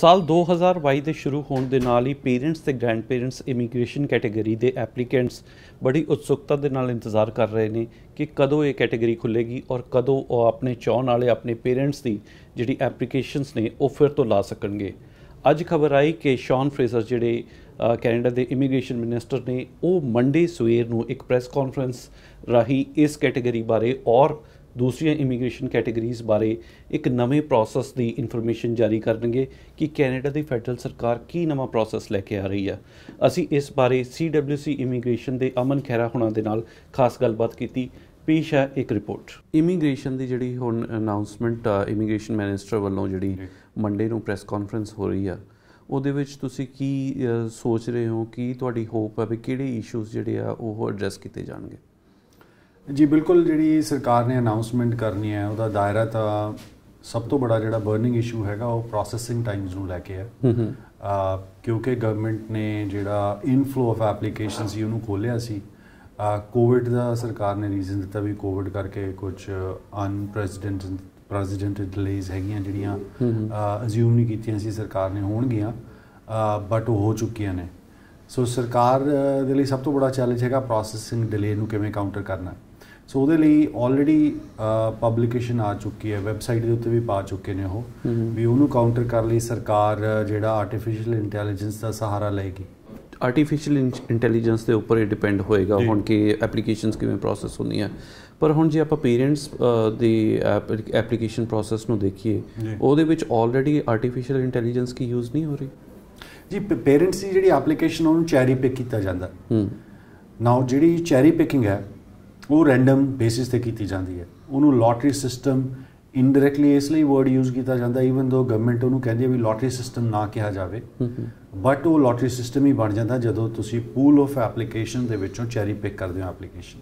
ਸਾਲ 2022 ਦੇ ਸ਼ੁਰੂ ਹੋਣ ਦੇ ਨਾਲ ਹੀ ਪੇਰੈਂਟਸ ਤੇ ਗ੍ਰੈਂਡ ਪੇਰੈਂਟਸ ਇਮੀਗ੍ਰੇਸ਼ਨ ਕੈਟਾਗਰੀ ਦੇ ਐਪਲੀਕੈਂਟਸ ਬੜੀ ਉਤਸੁਕਤਾ ਦੇ ਨਾਲ ਇੰਤਜ਼ਾਰ ਕਰ ਰਹੇ ਨੇ ਕਿ ਕਦੋਂ ਇਹ ਕੈਟਾਗਰੀ ਖੁੱਲੇਗੀ ਔਰ ਕਦੋਂ ਉਹ ਆਪਣੇ ਚਾਹਣ ਵਾਲੇ ਆਪਣੇ ਪੇਰੈਂਟਸ ਦੀ ਜਿਹੜੀ ਐਪਲੀਕੇਸ਼ਨਸ ਨੇ ਉਹ ਫਿਰ ਤੋਂ ਲਾ ਸਕਣਗੇ ਅੱਜ ਖਬਰ ਆਈ ਕਿ ਸ਼ੌਨ ਫਰੇਜ਼ਰ ਜਿਹੜੇ ਕੈਨੇਡਾ ਦੇ ਇਮੀਗ੍ਰੇਸ਼ਨ ਮਿਨਿਸਟਰ ਨੇ ਉਹ ਮੰਡੇ ਸਵੇਰ ਨੂੰ ਇੱਕ ਪ੍ਰੈਸ ਕਾਨਫਰੰਸ ਰਾਹੀਂ ਇਸ ਕੈਟਾਗਰੀ ਬਾਰੇ ਔਰ ਦੂਸਰੀਆਂ ਇਮੀਗ੍ਰੇਸ਼ਨ ਕੈਟਾਗਰੀਜ਼ ਬਾਰੇ ਇੱਕ ਨਵੇਂ ਪ੍ਰੋਸੈਸ ਦੀ ਇਨਫੋਰਮੇਸ਼ਨ ਜਾਰੀ ਕਰਨਗੇ ਕਿ ਕੈਨੇਡਾ ਦੀ ਫੈਡਰਲ ਸਰਕਾਰ ਕੀ ਨਵਾਂ ਪ੍ਰੋਸੈਸ ਲੈ ਕੇ ਆ ਰਹੀ ਹੈ ਅਸੀਂ ਇਸ ਬਾਰੇ CWC ਇਮੀਗ੍ਰੇਸ਼ਨ ਦੇ ਅਮਨ ਖੈਰਾ ਹੁਣਾਂ ਦੇ ਨਾਲ ਖਾਸ ਗੱਲਬਾਤ ਕੀਤੀ ਪੇਸ਼ ਹੈ ਇੱਕ ਰਿਪੋਰਟ ਇਮੀਗ੍ਰੇਸ਼ਨ ਦੀ ਜਿਹੜੀ ਹੁਣ ਅਨਾਉਂਸਮੈਂਟ ਇਮੀਗ੍ਰੇਸ਼ਨ ਮਿਨਿਸਟਰ ਵੱਲੋਂ ਜਿਹੜੀ ਮੰਡੇ ਨੂੰ ਪ੍ਰੈਸ ਕਾਨਫਰੰਸ ਹੋ ਰਹੀ ਆ ਉਹਦੇ ਵਿੱਚ ਤੁਸੀਂ ਕੀ ਸੋਚ ਰਹੇ ਹੋ ਕੀ ਤੁਹਾਡੀ ਹੋਪ ਹੈ ਵੀ ਕਿਹੜੇ ਇਸ਼ੂਸ ਜਿਹੜੇ ਆ ਉਹ ਐਡਰੈਸ ਕੀਤੇ ਜਾਣਗੇ ਜੀ ਬਿਲਕੁਲ ਜਿਹੜੀ ਸਰਕਾਰ ਨੇ ਅਨਾਉਂਸਮੈਂਟ ਕਰਨੀ ਹੈ ਉਹਦਾ ਦਾਇਰਾ ਤਾਂ ਸਭ ਤੋਂ ਬੜਾ ਜਿਹੜਾ ਬਰਨਿੰਗ ਇਸ਼ੂ ਹੈਗਾ ਉਹ ਪ੍ਰੋਸੈਸਿੰਗ ਟਾਈਮਸ ਨੂੰ ਲੈ ਕੇ ਹੈ ਕਿਉਂਕਿ ਗਵਰਨਮੈਂਟ ਨੇ ਜਿਹੜਾ ਇਨਫਲੋ ਆਫ ਐਪਲੀਕੇਸ਼ਨਸ ਯੂ ਨੂੰ ਖੋਲਿਆ ਸੀ ਕੋਵਿਡ ਦਾ ਸਰਕਾਰ ਨੇ ਰੀਜ਼ਨ ਦਿੱਤਾ ਵੀ ਕੋਵਿਡ ਕਰਕੇ ਕੁਝ ਅਨਪ੍ਰੈਜ਼ੀਡੈਂਟ ਪ੍ਰੈਜ਼ੀਡੈਂਟ ਡਿਲੇਸ ਹੈਗੀਆਂ ਜਿਹੜੀਆਂ ਅਸਿਊਮ ਨਹੀਂ ਕੀਤੀਆਂ ਸੀ ਸਰਕਾਰ ਨੇ ਹੋਣਗੀਆਂ ਬਟ ਉਹ ਹੋ ਚੁੱਕੀਆਂ ਨੇ ਸੋ ਸਰਕਾਰ ਦੇ ਲਈ ਸਭ ਤੋਂ ਬੜਾ ਚੈਲੰਜ ਹੈਗਾ ਪ੍ਰੋਸੈਸਿੰਗ ਡਿਲੇ ਨੂੰ ਕਿਵੇਂ ਕਾਊਂਟਰ ਕਰਨਾ ਸੋ ਉਹਦੇ ਲਈ ਆਲਰੇਡੀ ਪਬਲਿਕੇਸ਼ਨ ਆ ਚੁੱਕੀ ਹੈ ਵੈਬਸਾਈਟ ਦੇ ਉੱਤੇ ਵੀ ਪਾ ਚੁੱਕੇ ਨੇ ਉਹ ਵੀ ਉਹਨੂੰ ਕਾਊਂਟਰ ਕਰਨ ਲਈ ਸਰਕਾਰ ਜਿਹੜਾ ਆਰਟੀਫੀਸ਼ੀਅਲ ਇੰਟੈਲੀਜੈਂਸ ਦਾ ਸਹਾਰਾ ਲਏਗੀ ਆਰਟੀਫੀਸ਼ੀਅਲ ਇੰਟੈਲੀਜੈਂਸ ਦੇ ਉੱਪਰ ਇਹ ਡਿਪੈਂਡ ਹੋਏਗਾ ਹੁਣ ਕਿ ਐਪਲੀਕੇਸ਼ਨਸ ਕਿਵੇਂ ਪ੍ਰੋਸੈਸ ਹੁੰਦੀਆਂ ਪਰ ਹੁਣ ਜੇ ਆਪਾਂ ਪੇਰੈਂਟਸ ਦੀ ਐਪਲੀਕੇਸ਼ਨ ਪ੍ਰੋਸੈਸ ਨੂੰ ਦੇਖੀਏ ਉਹਦੇ ਵਿੱਚ ਆਲਰੇਡੀ ਆਰਟੀਫੀਸ਼ੀਅਲ ਇੰਟੈਲੀਜੈਂਸ ਕੀ ਯੂਜ਼ ਨਹੀਂ ਹੋ ਰਹੀ ਜੀ ਪੇਰੈਂਟਸ ਦੀ ਜਿਹੜੀ ਐਪਲੀਕੇਸ਼ਨ ਉਹਨੂੰ ਚੈਰੀ ਪਿਕ ਕੀਤਾ ਜਾਂਦਾ ਹੂੰ ਨਾਓ ਜਿਹੜੀ ਚੈਰੀ ਪਿਕਿੰਗ ਹੈ ਉਹ ਰੈਂਡਮ ਬੇਸਿਸ ਤੇ ਕੀਤੀ ਜਾਂਦੀ ਹੈ ਉਹਨੂੰ ਲੋਟਰੀ ਸਿਸਟਮ ਇਨਡਾਇਰੈਕਟਲੀ ਇਸ ਲਈ ਵਰਡ ਯੂਜ਼ ਕੀਤਾ ਜਾਂਦਾ ਇਵਨ ਦੋ ਗਵਰਨਮੈਂਟ ਉਹਨੂੰ ਕਹਿੰਦੀ ਹੈ ਵੀ ਲੋਟਰੀ ਸਿਸਟਮ ਨਾ ਕਿਹਾ ਜਾਵੇ ਬਟ ਉਹ ਲੋਟਰੀ ਸਿਸਟਮ ਹੀ ਬਣ ਜਾਂਦਾ ਜਦੋਂ ਤੁਸੀਂ ਪੂਲ ਆਫ ਐਪਲੀਕੇਸ਼ਨ ਦੇ ਵਿੱਚੋਂ ਚੈਰੀ ਪਿਕ ਕਰਦੇ ਹੋ ਐਪਲੀਕੇਸ਼ਨ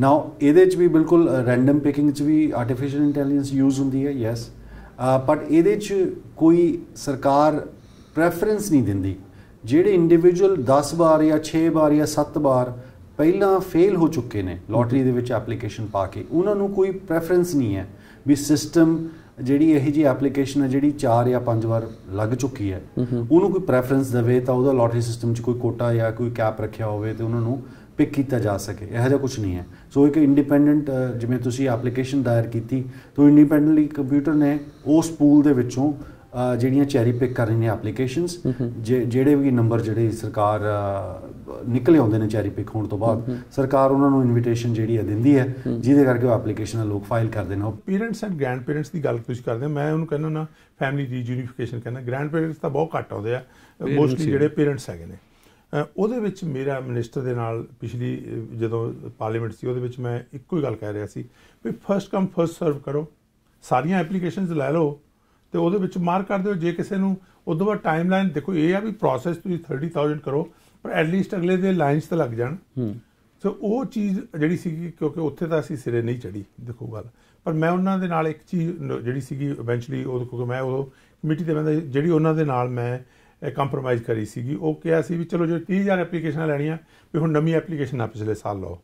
ਨਾਉ ਇਹਦੇ ਚ ਵੀ ਬਿਲਕੁਲ ਰੈਂਡਮ ਪਿਕਿੰਗ ਚ ਵੀ ਆਰਟੀਫੀਸ਼ੀਅਲ ਇੰਟੈਲੀਜੈਂਸ ਯੂਜ਼ ਹੁੰਦੀ ਹੈ ਯੈਸ ਬਟ ਇਹਦੇ ਚ ਕੋਈ ਸਰਕਾਰ ਪ੍ਰੈਫਰੈਂਸ ਨਹੀਂ ਦਿੰਦੀ ਜਿਹੜੇ ਇੰਡੀਵਿਜੂਅਲ 10 ਵਾਰ ਜਾਂ 6 ਵਾਰ ਜਾਂ 7 ਵਾਰ ਪਹਿਲਾਂ ਫੇਲ ਹੋ ਚੁੱਕੇ ਨੇ ਲੋਟਰੀ ਦੇ ਵਿੱਚ ਐਪਲੀਕੇਸ਼ਨ ਪਾ ਕੇ ਉਹਨਾਂ ਨੂੰ ਕੋਈ ਪ੍ਰੈਫਰੈਂਸ ਨਹੀਂ ਹੈ ਵੀ ਸਿਸਟਮ ਜਿਹੜੀ ਇਹ ਜੀ ਐਪਲੀਕੇਸ਼ਨ ਹੈ ਜਿਹੜੀ 4 ਜਾਂ 5 ਵਾਰ ਲੱਗ ਚੁੱਕੀ ਹੈ ਉਹਨੂੰ ਕੋਈ ਪ੍ਰੈਫਰੈਂਸ ਦੇਵੇ ਤਾਂ ਉਹਦਾ ਲੋਟਰੀ ਸਿਸਟਮ 'ਚ ਕੋਈ ਕੋਟਾ ਜਾਂ ਕੋਈ ਕੈਪ ਰੱਖਿਆ ਹੋਵੇ ਤੇ ਉਹਨਾਂ ਨੂੰ ਪਿਕ ਕੀਤਾ ਜਾ ਸਕੇ ਇਹੋ ਜਿਹਾ ਕੁਝ ਨਹੀਂ ਹੈ ਸੋ ਇੱਕ ਇੰਡੀਪੈਂਡੈਂਟ ਜਿਵੇਂ ਤੁਸੀਂ ਐਪਲੀਕੇਸ਼ਨ ਦਾਇਰ ਕੀਤੀ ਤੋਂ ਇੰਡੀਪੈਂਡੈਂਟਲੀ ਕੰਪਿਊਟਰ ਨੇ ਉਸ ਪੂਲ ਦੇ ਵਿੱਚੋਂ ਜਿਹੜੀਆਂ ਚੈਰੀ ਪਿਕ ਕਰ ਰਹੀਆਂ ਨੇ ਐਪਲੀਕੇਸ਼ਨਸ ਜਿਹੜੇ ਵੀ ਨੰਬਰ ਜਿਹੜੇ ਸਰਕਾਰ ਨਿਕਲੇ ਆਉਂਦੇ ਨੇ ਚੈਰੀ ਪਿਕ ਹੋਣ ਤੋਂ ਬਾਅਦ ਸਰਕਾਰ ਉਹਨਾਂ ਨੂੰ ਇਨਵੀਟੇਸ਼ਨ ਜਿਹੜੀ ਆ ਦਿੰਦੀ ਹੈ ਜਿਹਦੇ ਕਰਕੇ ਉਹ ਐਪਲੀਕੇਸ਼ਨਾਂ ਲੋਕ ਫਾਈਲ ਕਰਦੇ ਨੇ ਪੇਰੈਂਟਸ ਐਂਡ ਗ੍ਰੈਂਡ ਪੇਰੈਂਟਸ ਦੀ ਗੱਲ ਤੁਸੀਂ ਕਰਦੇ ਮੈਂ ਉਹਨੂੰ ਕਹਿੰਦਾ ਨਾ ਫੈਮਿਲੀ ਯੂਨੀਫਿਕੇਸ਼ਨ ਕਹਿੰਦਾ ਗ੍ਰੈਂਡ ਪੇਰੈਂਟਸ ਤਾਂ ਬਹੁਤ ਘੱਟ ਆਉਂਦੇ ਆ ਮੋਸਟਲੀ ਜਿਹੜੇ ਪੇਰੈਂਟਸ ਹੈਗੇ ਨੇ ਉਹਦੇ ਵਿੱਚ ਮੇਰਾ ਮਿਨਿਸਟਰ ਦੇ ਨਾਲ ਪਿਛਲੀ ਜਦੋਂ ਪਾਰਲੀਮੈਂਟ ਸੀ ਉਹਦੇ ਵਿੱਚ ਮੈਂ ਇੱਕੋ ਹੀ ਗੱਲ ਕਹਿ ਰਿਹਾ ਸੀ ਵੀ ਫਰਸਟ ਕਮ ਫਰਸਟ ਸਰਵ ਕਰੋ ਸਾਰੀਆਂ ਐਪਲੀਕੇਸ਼ਨਸ ਲੈ ਲਓ ਤੇ ਉਹਦੇ ਵਿੱਚ ਮਾਰਕ ਕਰ ਦਿਓ ਜੇ ਕਿਸੇ ਨੂੰ ਉਦੋਂ ਬਾਅਦ ਟਾਈਮਲਾਈਨ ਦੇਖੋ ਇਹ ਆ ਵੀ ਪ੍ਰੋਸੈਸ ਤੁਸੀਂ 30000 ਕਰੋ ਪਰ ਐਟ ਲੀਸਟ ਅਗਲੇ ਦੇ ਲਾਈਨਸ ਤੇ ਲੱਗ ਜਾਣ ਹੂੰ ਸੋ ਉਹ ਚੀਜ਼ ਜਿਹੜੀ ਸੀਗੀ ਕਿਉਂਕਿ ਉੱਥੇ ਤਾਂ ਅਸੀਂ ਸਿਰੇ ਨਹੀਂ ਚੜੀ ਦੇਖੋ ਗੱਲ ਪਰ ਮੈਂ ਉਹਨਾਂ ਦੇ ਨਾਲ ਇੱਕ ਚੀਜ਼ ਜਿਹੜੀ ਸੀਗੀ ਇਵੈਂਚੁਅਲੀ ਉਹ ਕਿਉਂਕਿ ਮੈਂ ਉਹ ਕਮੇਟੀ ਦੇ ਬੰਦਾ ਜਿਹੜੀ ਉਹਨਾਂ ਦੇ ਨਾਲ ਮੈਂ ਕੰਪਰੋਮਾਈਜ਼ ਕਰੀ ਸੀਗੀ ਉਹ ਕਿਹਾ ਸੀ ਵੀ ਚਲੋ ਜੇ 30000 ਐਪਲੀਕੇਸ਼ਨਾਂ ਲੈਣੀਆਂ ਵੀ ਹੁਣ ਨਵੀਂ ਐਪਲੀਕੇਸ਼ਨ ਆ ਪਿਛਲੇ ਸਾਲ ਲਓ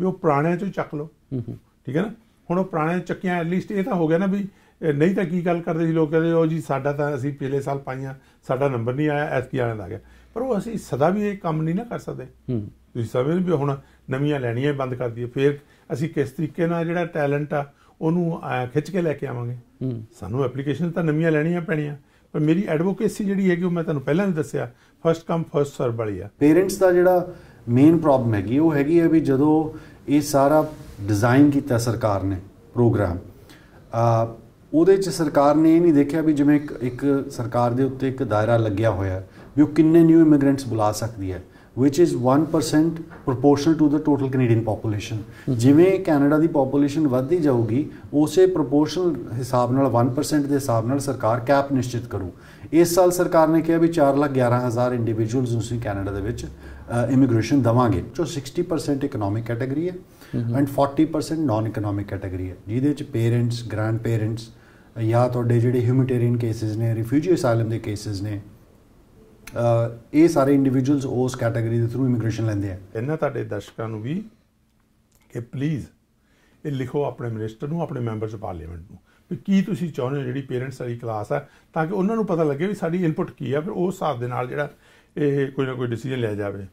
ਵੀ ਉਹ ਪੁਰਾਣਿਆਂ ਚੋਂ ਚੱਕ ਲਓ ਹੂੰ ਹੂੰ ਠੀਕ ਹੈ ਨਾ ਹੁਣ ਉਹ ਪੁਰਾਣੇ ਚੱਕਿਆ ਐਟ ਲੀਸਟ ਇਹ ਤਾਂ ਹੋ ਗਿਆ ਨਾ ਵੀ ਨਹੀਂ ਤਾਂ ਕੀ ਗੱਲ ਕਰਦੇ ਸੀ ਲੋਕ ਕਹਿੰਦੇ ਉਹ ਜੀ ਸਾਡਾ ਤਾਂ ਅਸੀਂ ਪਿਛਲੇ ਸਾਲ ਪਾਈਆਂ ਸਾਡਾ ਨੰਬਰ ਨਹੀਂ ਆਇਆ ਐਸਪੀ ਵਾਲਿਆਂ ਦਾ ਗਿਆ ਪਰ ਉਹ ਅਸੀਂ ਸਦਾ ਵੀ ਇਹ ਕੰਮ ਨਹੀਂ ਨਾ ਕਰ ਸਕਦੇ ਹੂੰ ਤੁਸੀਂ ਸਮਝ ਵੀ ਹੁਣ ਨਵੀਆਂ ਲੈਣੀਆਂ ਬੰਦ ਕਰ ਦਈਏ ਫਿਰ ਅਸੀਂ ਕਿਸ ਤਰੀਕੇ ਨਾਲ ਜਿਹੜਾ ਟੈਲੈਂਟ ਆ ਉਹਨੂੰ ਖਿੱਚ ਕੇ ਲੈ ਕੇ ਆਵਾਂਗੇ ਹੂੰ ਸਾਨੂੰ ਐਪਲੀਕੇਸ਼ਨ ਤਾਂ ਨਵੀਆਂ ਲੈਣੀਆਂ ਪੈਣੀਆਂ ਪਰ ਮੇਰੀ ਐਡਵੋਕੇਸੀ ਜਿਹੜੀ ਹੈਗੀ ਉਹ ਮੈਂ ਤੁਹਾਨੂੰ ਪਹਿਲਾਂ ਵੀ ਦੱਸਿਆ ਫਰਸਟ ਕਮ ਫਰਸਟ ਸਰਵ ਵਾਲੀ ਆ ਪੇਰੈਂਟਸ ਦਾ ਜਿਹੜਾ ਮੇਨ ਪ੍ਰੋਬਲਮ ਹੈਗੀ ਉਹ ਹੈਗੀ ਹੈ ਵੀ ਜਦੋਂ ਇਹ ਸਾਰਾ ਡਿਜ਼ਾਈਨ ਕੀਤਾ ਸਰਕਾਰ ਨੇ ਪ੍ਰੋਗਰਾਮ ਆ ਉਹਦੇ 'ਚ ਸਰਕਾਰ ਨੇ ਇਹ ਨਹੀਂ ਦੇਖਿਆ ਵੀ ਜਿਵੇਂ ਇੱਕ ਇੱਕ ਸਰਕਾਰ ਦੇ ਉੱਤੇ ਇੱਕ ਦਾਇਰਾ ਲੱਗਿਆ ਹੋਇਆ ਵੀ ਉਹ ਕਿੰਨੇ ਨਿਊ ਇਮੀਗ੍ਰੈਂਟਸ ਬੁਲਾ ਸਕਦੀ ਹੈ which is 1% proportional to the total Canadian population ਜਿਵੇਂ ਕੈਨੇਡਾ ਦੀ ਪੋਪੂਲੇਸ਼ਨ ਵੱਧਦੀ ਜਾਊਗੀ ਉਸੇ ਪ੍ਰੋਪੋਰਸ਼ਨਲ ਹਿਸਾਬ ਨਾਲ 1% ਦੇ ਹਿਸਾਬ ਨਾਲ ਸਰਕਾਰ ਕੈਪ ਨਿਸ਼ਚਿਤ ਕਰੂ ਇਸ ਸਾਲ ਸਰਕਾਰ ਨੇ ਕਿਹਾ ਵੀ 411000 ਇੰਡੀਵਿਜੂਅਲਸ ਨੂੰ ਸੀ ਕੈਨੇਡਾ ਦੇ ਵਿੱਚ ਇਮੀਗ੍ਰੇਸ਼ਨ ਦਵਾਂਗੇ ਜੋ 60% ਇਕਨੋਮਿਕ ਕੈਟਾਗਰੀ ਹੈ ਐਂਡ 40% ਨਾਨ ਇਕਨੋਮਿਕ ਕੈਟਾਗਰੀ ਹੈ ਜਿਹਦੇ ਵਿੱਚ ਪੇਰੈਂਟਸ ਗ੍ਰੈਂਡ ਪੇਰੈਂਟਸ ਜਾਂ ਤੁਹਾਡੇ ਜਿਹੜੇ ਹਿਊਮਿਟੇਰੀਅਨ ਕੇਸਿਸ ਨੇ ਰਿਫਿਊਜੀ ਅਸਾਈਲਮ ਦੇ ਕੇਸਿਸ ਨੇ ਇਹ ਸਾਰੇ ਇੰਡੀਵਿਜੂਅਲਸ ਉਸ ਕੈਟਾਗਰੀ ਦੇ ਥਰੂ ਇਮੀਗ੍ਰੇਸ਼ਨ ਲੈਂਦੇ ਆ ਇਹਨਾਂ ਤੁਹਾਡੇ ਦਰਸ਼ਕਾਂ ਨੂੰ ਵੀ ਕਿ ਪਲੀਜ਼ ਇਹ ਲਿਖੋ ਆਪਣੇ ਮਿਨਿਸਟਰ ਨੂੰ ਆਪਣੇ ਮੈਂਬਰਸ ਪਾਰਲੀਮੈਂਟ ਨੂੰ ਵੀ ਕੀ ਤੁਸੀਂ ਚਾਹੁੰਦੇ ਹੋ ਜਿਹੜੀ ਪੇਰੈਂਟਸ ਵਾਲੀ ਕਲਾਸ ਆ ਤਾਂ ਕਿ ਉਹਨਾਂ ਨੂੰ ਪਤਾ ਲੱਗੇ ਵੀ ਸਾਡੀ ਇਨਪੁਟ ਕੀ ਆ ਫਿਰ ਉਸ ਹਿਸਾਬ ਦੇ ਨਾਲ ਜਿਹੜਾ ਇਹ ਕੋਈ ਨਾ ਕੋਈ ਡਿਸੀਜਨ ਲਿਆ ਜਾਵੇ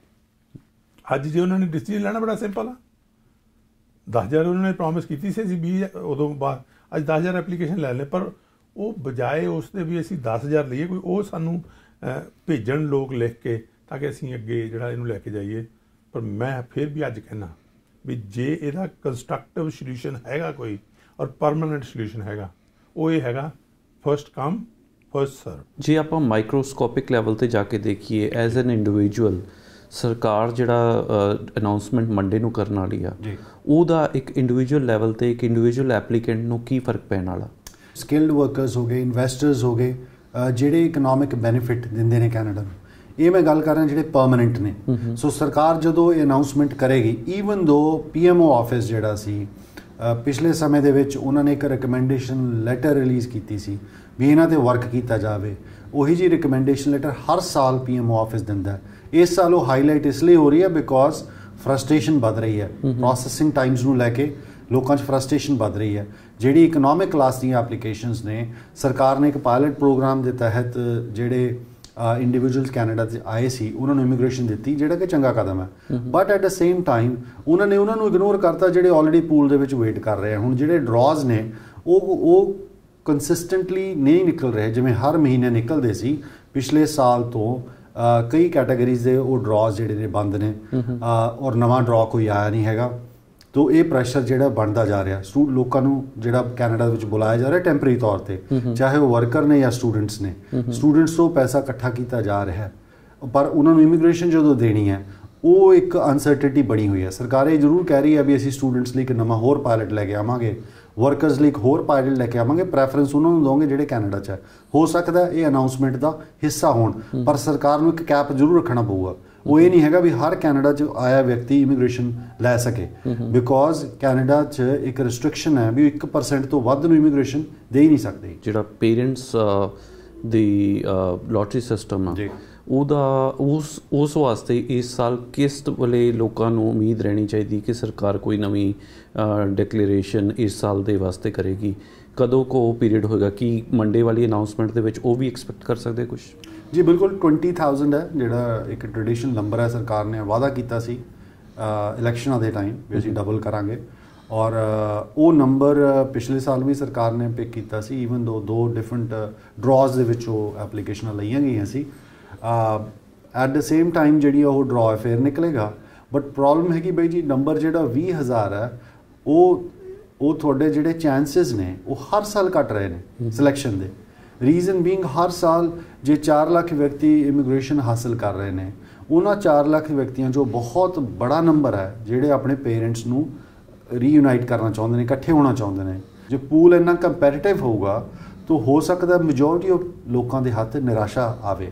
ਅੱਜ ਜੇ ਉਹਨਾਂ ਨੇ ਡਿਸੀਜਨ ਲੈਣਾ ਬੜਾ ਸਿੰਪਲ ਆ 10000 ਉਹਨਾਂ ਨੇ ਪ੍ਰੋਮਿਸ ਕੀਤੀ ਸੀ ਜੀ 20 ਉਦੋਂ ਬਾਅਦ ਅੱਜ 10000 ਐਪਲੀਕੇਸ਼ਨ ਲੈ ਲੈ ਪਰ ਉਹ ਬਜਾਏ ਉਸ ਦੇ ਵੀ ਅਸੀਂ 10000 ਲਈਏ ਕੋਈ ਉਹ ਸਾਨੂੰ ਭੇਜਣ ਲੋਕ ਲਿਖ ਕੇ ਤਾਂ ਕਿ ਅਸੀਂ ਅੱਗੇ ਜਿਹੜਾ ਇਹਨੂੰ ਲੈ ਕੇ ਜਾਈਏ ਪਰ ਮੈਂ ਫਿਰ ਵੀ ਅੱਜ ਕਹਿਣਾ ਵੀ ਜੇ ਇਹਦਾ ਕੰਸਟਰਕਟਿਵ ਸੋਲੂਸ਼ਨ ਹੈਗਾ ਕੋਈ ਔਰ ਪਰਮਨੈਂਟ ਸੋਲੂਸ਼ਨ ਹੈਗਾ ਉਹ ਇਹ ਹੈਗਾ ਫਰਸਟ ਕਮ ਫਰਸਟ ਸਰਵ ਜੇ ਆਪਾਂ ਮਾਈਕਰੋਸਕੋਪਿਕ ਲੈਵਲ ਤੇ ਜਾ ਕੇ ਦੇਖੀਏ ਐਜ਼ ਐਨ ਇੰਡੀਵਿਜੂਅਲ ਸਰਕਾਰ ਜਿਹੜਾ ਅਨਾਉਂਸਮੈਂਟ ਮੰਡੇ ਨੂੰ ਕਰਨ ਵਾਲੀ ਆ ਉਹਦਾ ਇੱਕ ਇੰਡੀਵਿਜੂਅਲ ਲੈਵਲ ਤੇ ਇੱਕ ਇੰਡੀਵਿਜੂਅਲ ਐਪਲੀਕੈਂਟ ਨੂੰ ਕੀ ਫਰਕ ਪੈਣ ਵਾਲਾ ਸਕਿਲਡ ਵਰਕਰਸ ਹੋ ਗਏ ਇਨਵੈਸਟਰਸ ਹੋ ਗਏ ਜਿਹੜੇ ਇਕਨੋਮਿਕ ਬੈਨੀਫਿਟ ਦਿੰਦੇ ਨੇ ਕੈਨੇਡਾ ਨੂੰ ਇਹ ਮੈਂ ਗੱਲ ਕਰ ਰਿਹਾ ਜਿਹੜੇ ਪਰਮਨੈਂਟ ਨੇ ਸੋ ਸਰਕਾਰ ਜਦੋਂ ਇਹ ਅਨਾਉਂਸਮੈਂਟ ਕਰੇਗੀ ਈਵਨ ਦੋ ਪੀਐਮਓ ਆਫਿਸ ਜਿਹੜਾ ਸੀ ਪਿਛਲੇ ਸਮੇਂ ਦੇ ਵਿੱਚ ਉਹਨਾਂ ਨੇ ਇੱਕ ਰეკਮੈਂਡੇਸ਼ਨ ਲੈਟਰ ਰਿਲੀਜ਼ ਕੀਤੀ ਸੀ ਵੀ ਇਹਨਾਂ ਤੇ ਵਰਕ ਕੀਤਾ ਜਾਵੇ ਉਹੀ ਜੀ ਰეკਮੈਂਡੇਸ਼ਨ ਲੈਟਰ ਹਰ ਸਾਲ ਪੀਐਮਓ ਆਫਿਸ ਦਿੰਦਾ ਇਸ ਸਾਲ ਉਹ ਹਾਈਲਾਈਟ ਇਸ ਲਈ ਹੋ ਰਹੀ ਹੈ ਬਿਕੋਜ਼ ਫਰਸਟ੍ਰੇਸ਼ਨ ਵੱਧ ਰਹੀ ਹੈ ਪ੍ਰੋਸੈਸਿੰਗ ਟਾਈਮਸ ਨੂੰ ਲੈ ਕੇ ਲੋਕਾਂ 'ਚ ਫਰਸਟ੍ਰੇਸ਼ਨ ਵੱਧ ਰਹੀ ਹੈ ਜਿਹੜੀ ਇਕਨੋਮਿਕ ਕਲਾਸ ਦੀਆਂ ਐਪਲੀਕੇਸ਼ਨਸ ਨੇ ਸਰਕਾਰ ਨੇ ਇੱਕ ਪਾਇਲਟ ਪ੍ਰੋਗਰਾਮ ਦੇ ਤਹਿਤ ਜਿਹੜੇ ਇੰਡੀਵਿਜੂਅਲਸ ਕੈਨੇਡਾ ਦੇ ਆਏ ਸੀ ਉਹਨਾਂ ਨੂੰ ਇਮੀਗ੍ਰੇਸ਼ਨ ਦਿੱਤੀ ਜਿਹੜਾ ਕਿ ਚੰਗਾ ਕਦਮ ਹੈ but at the same time ਉਹਨਾਂ ਨੇ ਉਹਨਾਂ ਨੂੰ ਇਗਨੋਰ ਕਰਤਾ ਜਿਹੜੇ ਆਲਰੇਡੀ ਪੂਲ ਦੇ ਵਿੱਚ ਵੇਟ ਕਰ ਰਹੇ ਹੁਣ ਜਿਹੜੇ ਡਰਾਜ਼ ਨੇ ਉਹ ਉਹ ਕੰਸਿਸਟੈਂਟਲੀ ਨਹੀਂ ਨਿਕਲ ਰਹੇ ਜਿਵੇਂ ਹਰ ਮਹੀਨੇ ਨਿਕਲਦੇ ਸੀ ਪਿਛਲੇ ਸਾਲ ਤੋਂ ਕਈ ਕੈਟਾਗਰੀਜ਼ ਦੇ ਉਹ ਡਰਾਅ ਜਿਹੜੇ ਨੇ ਬੰਦ ਨੇ ਔਰ ਨਵਾਂ ਡਰਾਅ ਕੋਈ ਆਇਆ ਨਹੀਂ ਹੈਗਾ ਤੋ ਇਹ ਪ੍ਰੈਸ਼ਰ ਜਿਹੜਾ ਬਣਦਾ ਜਾ ਰਿਹਾ ਸਟੂਡ ਲੋਕਾਂ ਨੂੰ ਜਿਹੜਾ ਕੈਨੇਡਾ ਵਿੱਚ ਬੁਲਾਇਆ ਜਾ ਰਿਹਾ ਟੈਂਪਰੇਰੀ ਤੌਰ ਤੇ ਚਾਹੇ ਉਹ ਵਰਕਰ ਨੇ ਜਾਂ ਸਟੂਡੈਂਟਸ ਨੇ ਸਟੂਡੈਂਟਸ ਤੋਂ ਪੈਸਾ ਇਕੱਠਾ ਕੀਤਾ ਜਾ ਰਿਹਾ ਪਰ ਉਹਨਾਂ ਨੂੰ ਇਮੀਗ੍ਰੇਸ਼ਨ ਜਦੋਂ ਦੇਣੀ ਹੈ ਉਹ ਇੱਕ ਅਨਸਰਟਿਨਟੀ ਬਣੀ ਹੋਈ ਹੈ ਸਰਕਾਰ ਇਹ ਜ਼ਰੂਰ ਕਹਿ ਰਹੀ ਹੈ ਵੀ ਅਸੀਂ ਸਟੂਡੈਂਟਸ ਲਈ ਇੱਕ ਨਵਾਂ ਹੋਰ ਪਾਇਲਟ ਲੈ ਕੇ ਆਵਾਂਗੇ ਵਰਕਰਸ ਲਈ ਇੱਕ ਹੋਰ ਪਾਇਲਟ ਲੈ ਕੇ ਆਵਾਂਗੇ ਪ੍ਰੈਫਰੈਂਸ ਉਹਨਾਂ ਨੂੰ ਦੋਗੇ ਜਿਹੜੇ ਕੈਨੇਡਾ 'ਚ ਹੈ ਹੋ ਸਕਦਾ ਇਹ ਅਨਾਉਂਸਮੈਂਟ ਦਾ ਹਿੱਸਾ ਹੋਣ ਪਰ ਸਰਕਾਰ ਨੂੰ ਇੱਕ ਕੈਪ ਜ਼ਰੂਰ ਰੱਖਣਾ ਪਊਗਾ ਉਹ ਇਹ ਨਹੀਂ ਹੈਗਾ ਵੀ ਹਰ ਕੈਨੇਡਾ 'ਚ ਆਇਆ ਵਿਅਕਤੀ ਇਮੀਗ੍ਰੇਸ਼ਨ ਲੈ ਸਕੇ ਬਿਕੋਜ਼ ਕੈਨੇਡਾ 'ਚ ਇੱਕ ਰੈਸਟ੍ਰਿਕਸ਼ਨ ਹੈ ਵੀ 1% ਤੋਂ ਵੱਧ ਨੂੰ ਇਮੀਗ੍ਰੇਸ਼ਨ ਦੇ ਹੀ ਨਹੀਂ ਸਕਦੇ ਜਿਹੜਾ ਪੇਰੈਂਟਸ ਦੀ ਲੋਟਰੀ ਸਿਸਟਮ ਆ ਜੀ ਉਹਦਾ ਉਸ ਉਸ ਵਾਸਤੇ ਇਸ ਸਾਲ ਕਿਸਤ ਵਾਲੇ ਲੋਕਾਂ ਨੂੰ ਉਮੀਦ ਰਹਿਣੀ ਚਾਹੀਦੀ ਕਿ ਸਰਕਾਰ ਕੋਈ ਨਵੀਂ ਡਿਕਲੇਰੇਸ਼ਨ ਇਸ ਸਾਲ ਦੇ ਵਾਸਤੇ ਕਰੇਗੀ ਕਦੋਂ ਕੋ ਪੀਰੀਅਡ ਹੋਏਗਾ ਕਿ ਮੰਡੇ ਵਾਲੀ ਅਨਾਉਂਸਮੈਂਟ ਦੇ ਵਿੱਚ ਉਹ ਵੀ ਐਕਸਪੈਕਟ ਕਰ ਸਕਦੇ ਕੁਝ ਜੀ ਬਿਲਕੁਲ 20000 ਹੈ ਜਿਹੜਾ ਇੱਕ ਟ੍ਰੈਡੀਸ਼ਨ ਨੰਬਰ ਹੈ ਸਰਕਾਰ ਨੇ ਵਾਅਦਾ ਕੀਤਾ ਸੀ ਇਲੈਕਸ਼ਨਾਂ ਦੇ ਟਾਈਮ ਵੀ ਅਸੀਂ ਡਬਲ ਕਰਾਂਗੇ ਔਰ ਉਹ ਨੰਬਰ ਪਿਛਲੇ ਸਾਲ ਵੀ ਸਰਕਾਰ ਨੇ ਪਿਕ ਕੀਤਾ ਸੀ ਈਵਨ ਦੋ ਦੋ ਡਿਫਰੈਂਟ ਡਰਾਜ਼ ਦੇ ਵਿੱਚ ਉਹ ਐਪਲੀਕੇਸ਼ਨਾਂ ਲਈਆਂ ਗਈਆਂ ਸੀ ਐਟ ਦ ਸੇਮ ਟਾਈਮ ਜਿਹੜੀ ਉਹ ਡਰਾ ਫੇਰ ਨਿਕਲੇਗਾ ਬਟ ਪ੍ਰੋਬਲਮ ਹੈ ਕਿ ਬਈ ਜੀ ਨੰਬਰ ਜਿਹੜਾ 20000 ਹੈ ਉਹ ਉਹ ਤੁਹਾਡੇ ਜਿਹੜੇ ਚਾਂਸਸ ਨੇ ਉਹ ਹਰ ਸਾਲ ਘਟ ਰਹੇ ਨੇ ਸਿਲੈਕਸ਼ਨ ਦੇ ਰੀਜ਼ਨ ਬੀਇੰਗ ਹਰ ਸਾਲ ਜੇ 4 ਲੱਖ ਵਿਅਕਤੀ ਇਮੀਗ੍ਰੇਸ਼ਨ ਹਾਸਲ ਕਰ ਰਹੇ ਨੇ ਉਹਨਾਂ 4 ਲੱਖ ਵਿਅਕਤੀਆਂ ਜੋ ਬਹੁਤ ਬੜਾ ਨੰਬਰ ਹੈ ਜਿਹੜੇ ਆਪਣੇ ਪੇਰੈਂਟਸ ਨੂੰ ਰੀਯੂਨਾਈਟ ਕਰਨਾ ਚਾਹੁੰਦੇ ਨੇ ਇਕੱਠੇ ਹੋਣਾ ਚਾਹੁੰਦੇ ਨੇ ਜੇ ਪੂਲ ਇੰਨਾ ਕੰਪੈਟੀਟਿਵ ਹੋਊਗਾ ਤੋਂ ਹੋ ਸਕਦਾ ਮੈਜੋਰਟੀ ਆਫ ਲੋਕਾਂ ਦੇ ਹੱਥ ਨਿਰਾਸ਼ਾ ਆਵੇ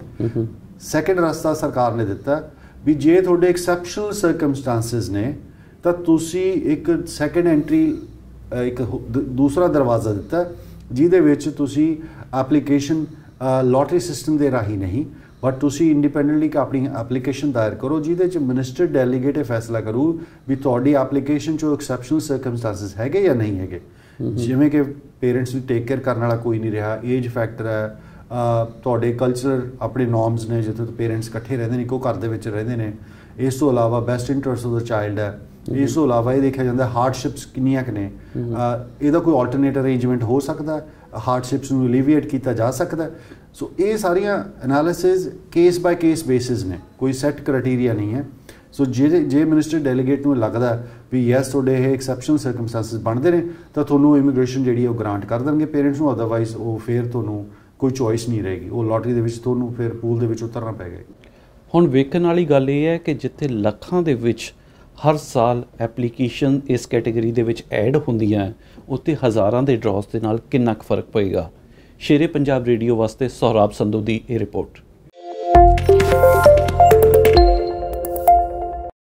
ਸੈਕੰਡ ਰਸਤਾ ਸਰਕਾਰ ਨੇ ਦਿੱਤਾ ਵੀ ਜੇ ਤੁਹਾਡੇ ਐਕਸੈਪਸ਼ਨਲ ਸਰਕਮਸਟੈਂਸਸ ਨੇ ਤਾਂ ਤੁਸੀਂ ਇੱਕ ਸੈਕੰਡ ਐਂਟਰੀ ਇੱਕ ਦੂਸਰਾ ਦਰਵਾਜ਼ਾ ਦਿੱਤਾ ਜਿਹਦੇ ਵਿੱਚ ਤੁਸੀਂ ਐਪਲੀਕੇਸ਼ਨ ਲੋਟਰੀ ਸਿਸਟਮ ਦੇ ਰਾਹੀਂ ਨਹੀਂ ਬਟ ਤੁਸੀਂ ਇੰਡੀਪੈਂਡੈਂਟਲੀ ਆਪਣੀ ਐਪਲੀਕੇਸ਼ਨ ਦਾਇਰ ਕਰੋ ਜਿਹਦੇ ਚ ਮਿਨਿਸਟਰ ਡੈਲੀਗੇਟ ਫੈਸਲਾ ਕਰੂ ਵੀ ਤੁਹਾਡੀ ਐਪਲੀਕੇਸ਼ਨ ਚੋਂ ਐਕਸੈਪਸ਼ਨਲ ਸਰਕਮਸਟੈਂਸਸ ਹੈਗੇ ਜਾਂ ਨਹੀਂ ਹੈਗੇ ਜਿਵੇਂ ਕਿ ਪੇਰੈਂਟਸ ਨੂੰ ਟੇਕ ਕੇਅਰ ਕਰਨ ਵਾਲਾ ਕੋਈ ਨਹੀਂ ਰਿਹਾ ਏਜ ਫੈਕਟਰ ਹੈ ਤੁਹਾਡੇ ਕਲਚਰ ਆਪਣੇ ਨੋਰਮਸ ਨੇ ਜਿੱਥੇ ਪੇਰੈਂਟਸ ਇਕੱਠੇ ਰਹਿੰਦੇ ਨੇ ਇੱਕੋ ਘਰ ਦੇ ਵਿੱਚ ਰਹਿੰਦੇ ਨੇ ਇਸ ਤੋਂ ਇਲਾਵਾ ਬੈਸਟ ਇੰਟਰਸਟ ਆਫ ਦਾ ਚਾਈਲਡ ਹੈ ਇਸ ਤੋਂ ਇਲਾਵਾ ਇਹ ਦੇਖਿਆ ਜਾਂਦਾ ਹਾਰਡਸ਼ਿਪਸ ਕਿੰਨੀਆਂ ਕਿ ਨੇ ਇਹਦਾ ਕੋਈ ਆਲਟਰਨੇਟ ਅਰੇਂਜਮੈਂਟ ਹੋ ਸਕਦਾ ਹਾਰਡਸ਼ਿਪਸ ਨੂੰ ਅਲੀਵੀਏਟ ਕੀਤਾ ਜਾ ਸਕਦਾ ਸੋ ਇਹ ਸਾਰੀਆਂ analysis case by case basis ਨੇ ਕੋਈ ਸੈੱਟ ਕ੍ਰਾਈਟੇਰੀਆ ਨਹੀਂ ਹੈ ਸੋ ਜੇ ਜੇ ਮਿਨਿਸਟਰ ਡੈਲੀਗੇਟ ਨੂੰ ਲੱਗਦਾ ਵੀ ਯੈਸ ਤੁਹਾਡੇ ਇਹ ਐਕਸੈਪਸ਼ਨਲ ਸਰਕਮਸਟੈਂਸਸ ਬਣਦੇ ਨੇ ਤਾਂ ਤੁਹਾਨੂੰ ਇਮੀਗ੍ਰੇਸ਼ਨ ਜਿਹੜੀ ਉਹ ਗ੍ਰਾਂਟ ਕਰ ਦੇਣਗੇ ਪੇਰੈਂਟਸ ਨੂੰ ਅਦਰਵਾਈਜ਼ ਉਹ ਫੇਰ ਤੁਹਾਨੂੰ ਕੋਈ ਚੋਇਸ ਨਹੀਂ ਰਹੇਗੀ ਉਹ ਲੋਟਰੀ ਦੇ ਵਿੱਚ ਤੁਹਾਨੂੰ ਫੇਰ ਪੂਲ ਦੇ ਵਿੱਚ ਉਤਰਨਾ ਪੈ ਗਿਆ ਹੁਣ ਵੇਖਣ ਵਾਲੀ ਗੱਲ ਇਹ ਹੈ ਕਿ ਜਿੱਥੇ ਲੱਖਾਂ ਦੇ ਵਿੱਚ ਹਰ ਸਾਲ ਐਪਲੀਕੇਸ਼ਨ ਇਸ ਕੈਟਾਗਰੀ ਦੇ ਵਿੱਚ ਐਡ ਹੁੰਦੀਆਂ ਉੱਤੇ ਹਜ਼ਾਰਾਂ ਦੇ ਡਰਾਸ ਦੇ ਨਾਲ ਕਿੰਨਾ ਕੁ ਫਰਕ ਪਏਗਾ ਸ਼ੇਰੇ ਪੰਜਾਬ ਰੇਡੀਓ ਵਾਸਤੇ ਸੌਰਾਬ ਸੰਧੂ ਦੀ ਇਹ ਰਿਪੋਰਟ